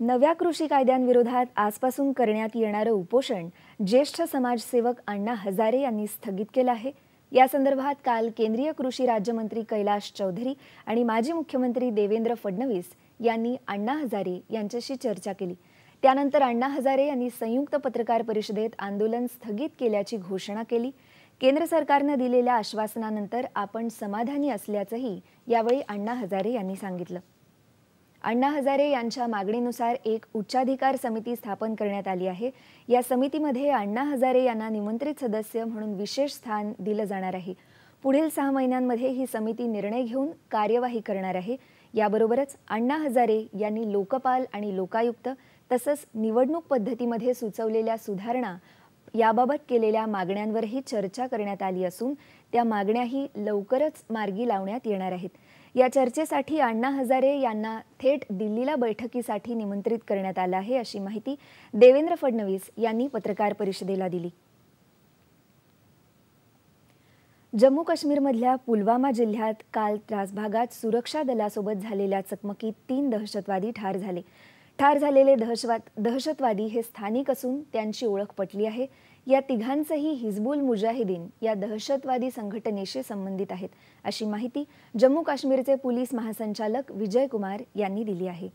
नव्या कृषी कायद्यांविरोधात आजपासून करण्यात येणारं उपोषण ज्येष्ठ समाजसेवक अण्णा हजारे यांनी स्थगित केलं आहे या संदर्भात काल केंद्रीय कृषी राज्यमंत्री कैलाश चौधरी आणि माजी मुख्यमंत्री देवेंद्र फडणवीस यांनी अण्णा हजारे यांच्याशी चर्चा केली त्यानंतर अण्णा हजारे यांनी संयुक्त पत्रकार परिषदेत आंदोलन स्थगित केल्याची घोषणा केली केंद्र सरकारनं दिलेल्या आश्वासनानंतर आपण समाधानी असल्याचंही यावेळी अण्णा हजारे यांनी सांगितलं अण्णा हजारे यांच्या मागणीनुसार एक उच्चाधिकार समिती स्थापन करण्यात आली आहे या समितीमध्ये अण्णा हजारे यांना निमंत्रित सदस्य म्हणून विशेष स्थान दिलं जाणार आहे पुढील सहा महिन्यांमध्ये ही समिती निर्णय घेऊन कार्यवाही करणार आहे याबरोबरच अण्णा हजारे यांनी लोकपाल आणि लोकायुक्त तसंच निवडणूक पद्धतीमध्ये सुचवलेल्या सुधारणा याबाबत केलेल्या मागण्यांवरही चर्चा करण्यात आली असून त्या मागण्याही लवकरच मार्गी लावण्यात येणार आहेत या चर्चेसाठी अण्णा हजारे यांना थेट दिल्लीला बैठकीसाठी निमंत्रित करण्यात आलं आहे अशी माहिती देवेंद्र फडणवीस यांनी पत्रकार परिषदेला दिली जम्मू काश्मीरमधल्या पुलवामा जिल्ह्यात काल त्रास भागात सुरक्षा दलासोबत झालेल्या चकमकीत तीन दहशतवादी ठार झाले ठार झालेले दहशवाद दहशतवादी हे स्थानिक असून त्यांची ओळख पटली आहे या तिघांचंही हिजबुल मुजाहिदीन या दहशतवादी संघटनेशी संबंधित आहेत अशी माहिती जम्मू काश्मीरचे पोलीस महासंचालक विजय कुमार यांनी दिली आहे